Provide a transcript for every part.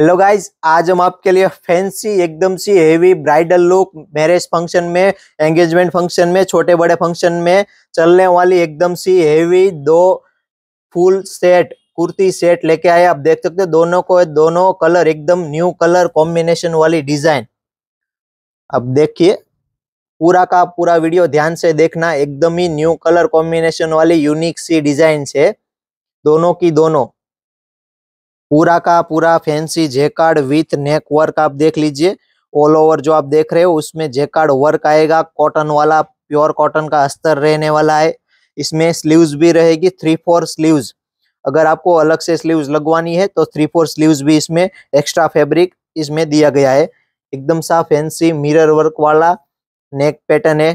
hello guys आज हम आपके लिए फैंसी एकदम सी heavy bridal look marriage function में एंगेजमेंट फंक्शन में छोटे बड़े फंक्शन में चलने वाली एकदम सी हेवी दो फुल सेट कुर्ती सेट लेके आए आप देख सकते हो दोनों को दोनों कलर एकदम न्यू कलर कॉम्बिनेशन वाली डिजाइन अब देखिए पूरा का पूरा वीडियो ध्यान से देखना एकदम ही न्यू कलर कॉम्बिनेशन वाली यूनिक सी डिजाइन है दोनों की दोनों पूरा का पूरा fancy jacquard with neck work आप देख लीजिए ऑल ओवर जो आप देख रहे हो उसमें जेकार्ड वर्क आएगा कॉटन वाला प्योर कॉटन का अस्तर रहने वाला है इसमें स्लीव भी रहेगी थ्री फोर स्लीव अगर आपको अलग से स्लीव लगवानी है तो थ्री फोर स्लीव भी इसमें एक्स्ट्रा फेब्रिक इसमें दिया गया है एकदम सा फैंसी मिरर वर्क वाला नेक पैटर्न है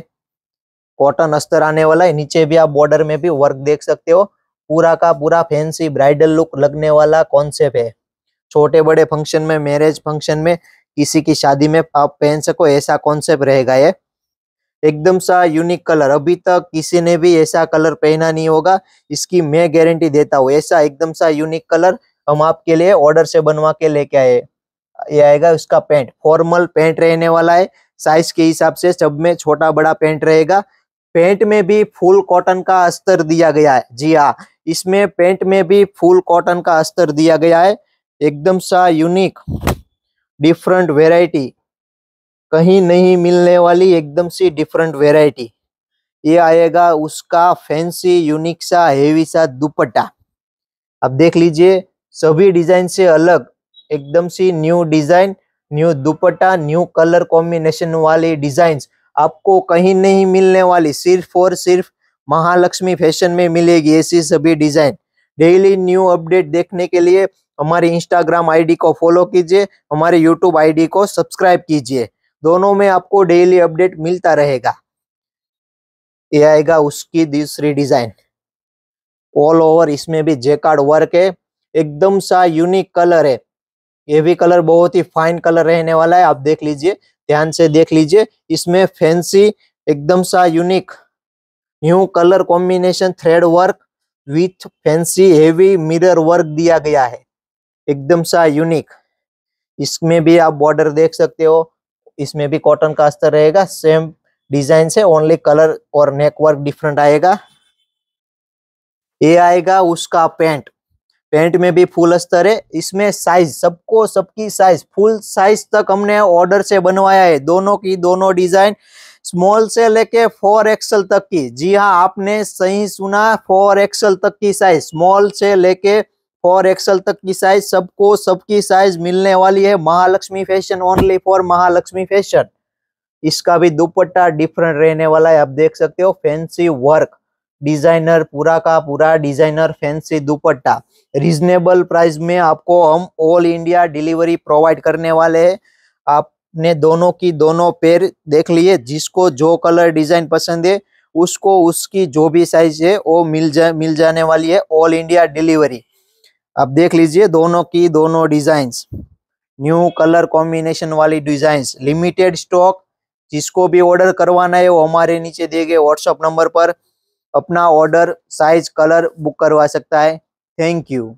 कॉटन अस्तर आने वाला है नीचे भी आप बॉर्डर में भी वर्क देख सकते हो पूरा का पूरा फैंसी ब्राइडल लुक लगने वाला कॉन्सेप्ट है छोटे बड़े फंक्शन में मैरिज फंक्शन में किसी की शादी में आप पहन सको ऐसा कॉन्सेप्ट रहेगा ये एकदम सा यूनिक कलर अभी तक किसी ने भी ऐसा कलर पहना नहीं होगा इसकी मैं गारंटी देता हूँ ऐसा एकदम सा यूनिक कलर हम आपके लिए ऑर्डर से बनवा के लेके आए ये आएगा उसका पैंट फॉर्मल पैंट रहने वाला है साइज के हिसाब से सब में छोटा बड़ा पैंट रहेगा पेंट में भी फुल कॉटन का अस्तर दिया गया है जी हाँ इसमें पेंट में भी फुल कॉटन का अस्तर दिया गया है एकदम सा यूनिक डिफरेंट वेराइटी कहीं नहीं मिलने वाली एकदम सी डिफरेंट वेराइटी ये आएगा उसका फैंसी यूनिक सा हेवी सा दुपट्टा अब देख लीजिए सभी डिजाइन से अलग एकदम सी new design new dupatta new colour combination वाली डिजाइन आपको कहीं नहीं मिलने वाली सिर्फ और सिर्फ महालक्ष्मी फैशन में मिलेगी ऐसी सभी डिजाइन डेली न्यू अपडेट देखने के लिए हमारे इंस्टाग्राम आईडी को फॉलो कीजिए हमारे यूट्यूब आईडी को सब्सक्राइब कीजिए दोनों में आपको डेली अपडेट मिलता रहेगा ये आएगा उसकी दूसरी डिजाइन ऑल ओवर इसमें भी जेकार्ड वर्क है एकदम सा यूनिक कलर है ये भी कलर बहुत ही फाइन कलर रहने वाला है आप देख लीजिए ध्यान से देख लीजिए इसमें फैंसी एकदम सा unique new colour combination thread work with fancy heavy mirror work दिया गया है एकदम सा यूनिक इसमें भी आप बॉर्डर देख सकते हो इसमें भी कॉटन का अस्तर रहेगा सेम डिजाइन से ओनली कलर और नेक वर्क डिफरेंट आएगा ये आएगा उसका पैंट पैंट में भी फुल अस्तर है इसमें साइज सबको सबकी साइज फुल साइज तक हमने ऑर्डर से बनवाया है दोनों की दोनों डिजाइन स्मॉल से लेके फोर एक्सल तक की जी हाँ आपने सही सुना फोर एक्सल तक की साइज स्मॉल से लेके फोर एक्सल तक की साइज सबको सबकी साइज मिलने वाली है Mahalakshmi fashion only for Mahalakshmi fashion इसका भी दुपट्टा डिफरेंट रहने वाला है आप देख सकते हो फैंसी वर्क डिजाइनर पूरा का पूरा designer fancy dupatta reasonable price में आपको हम ऑल इंडिया डिलीवरी प्रोवाइड करने वाले हैं आप आपने दोनों की दोनों पैर देख लिए जिसको जो कलर डिजाइन पसंद है उसको उसकी जो भी साइज है वो मिल जा मिल जाने वाली है ऑल इंडिया डिलीवरी आप देख लीजिए दोनों की दोनों डिजाइंस न्यू कलर कॉम्बिनेशन वाली डिजाइंस लिमिटेड स्टॉक जिसको भी ऑर्डर करवाना है वो हमारे नीचे दिए गए व्हाट्सएप नंबर पर अपना ऑर्डर साइज कलर बुक करवा सकता है थैंक यू